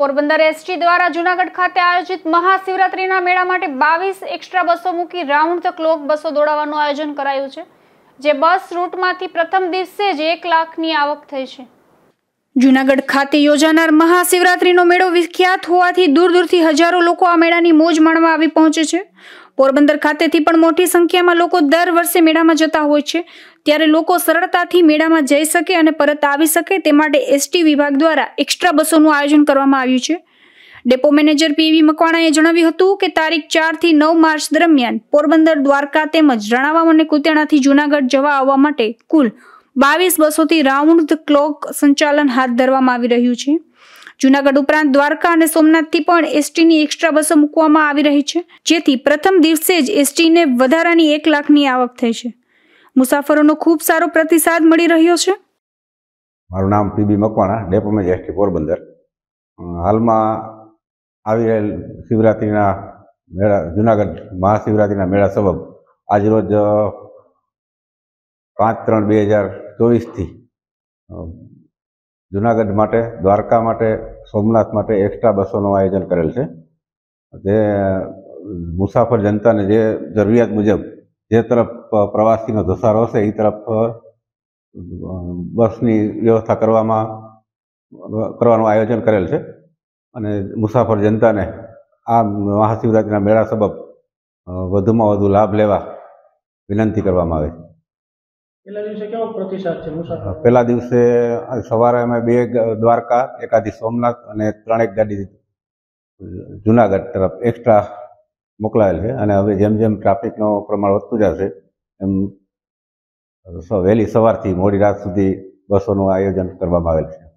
Porbandar ST દ્વારા જુનાગઢ ખાતે આયોજિત મહાશિવરાત્રીના મેળા માટે બાવીસ એક્સ્ટ્રા બસો મૂકી રાઉન્ડ ધ ક્લોક બસો દોડાવવાનું આયોજન કરાયું છે જે બસ રૂટમાંથી પ્રથમ દિવસે જ એક લાખની આવક થઈ છે જુનાગઢ ખાતે યોજાનાર મહાશિવરાત્રીનો મેળો વિખ્યાત હોવાથી દૂર દૂરથી હજારો લોકો આ મેળાની મોજ માણવા આવી પહોંચે છે પોરબંદર ખાતેથી પણ મોટી સંખ્યામાં લોકો દર વર્ષે મેળામાં જતા હોય છે ત્યારે લોકો સરળતાથી મેળામાં જઈ શકે અને પરત આવી શકે તે માટે એસટી વિભાગ દ્વારા એક્સ્ટ્રા બસોનું આયોજન કરવામાં આવ્યું છે ડેપો મેનેજર પીવી મકવાણાએ જણાવ્યું હતું કે તારીખ ચારથી નવ માર્ચ દરમિયાન પોરબંદર દ્વારકા તેમજ રણાવામ અને કુતિયાણાથી જૂનાગઢ જવા આવવા માટે કુલ બાવીસ બસોથી રાઉન્ડ ધ ક્લોક સંચાલન હાથ ધરવામાં આવી રહ્યું છે જુનાગઢ ઉપરાંત દ્વારકા અને સોમનાથથી પણ એસટીની એક્સ્ટ્રા બસો મૂકવામાં આવી રહી છે જેથી પ્રથમ દિવસે જ એસટીને વધારાની એક લાખની આવક થઈ છે મુસાફરોનો ખૂબ સારો પ્રતિસાદ મળી રહ્યો છે મારું નામ પીબી મકવાણા ડેપો મેજ એસટી પોરબંદર હાલમાં આવી રહેલ શિવરાત્રિના મેળા જુનાગઢ મહાશિવરાત્રિના મેળા સબબ આજરોજ પાંચ ત્રણ બે હજાર ચોવીસથી જુનાગઢ માટે દ્વારકા માટે સોમનાથ માટે એક્સ્ટ્રા બસોનું આયોજન કરેલ છે જે મુસાફર જનતાને જે જરૂરિયાત મુજબ જે તરફ પ્રવાસીનો ધસારો હશે એ તરફ બસની વ્યવસ્થા કરવામાં કરવાનું આયોજન કરેલ છે અને મુસાફર જનતાને આ મહાશિવરાત્રિના મેળા સબબ વધુમાં વધુ લાભ લેવા વિનંતી કરવામાં આવે છે પહેલા દિવસે સવારે અમે બે દ્વારકા એકાદી સોમનાથ અને ત્રણેક ગાડી જુનાગઢ તરફ એક્સ્ટ્રા મોકલાયેલ છે અને હવે જેમ જેમ ટ્રાફિકનો પ્રમાણ વધતું જશે એમ વહેલી સવારથી મોડી રાત સુધી બસોનું આયોજન કરવામાં આવેલ છે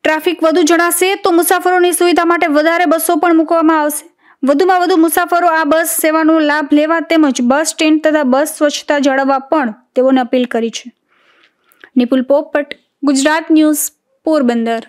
ટ્રાફિક વધુ જણાશે તો મુસાફરોની સુવિધા માટે વધારે બસો પણ મૂકવામાં આવશે વધુમાં વધુ મુસાફરો આ બસ સેવાનો લાભ લેવા તેમજ બસ સ્ટેન્ડ તથા બસ સ્વચ્છતા જાળવવા પણ તેઓને અપીલ કરી છે નિપુલ પોપટ ગુજરાત ન્યૂઝ પોરબંદર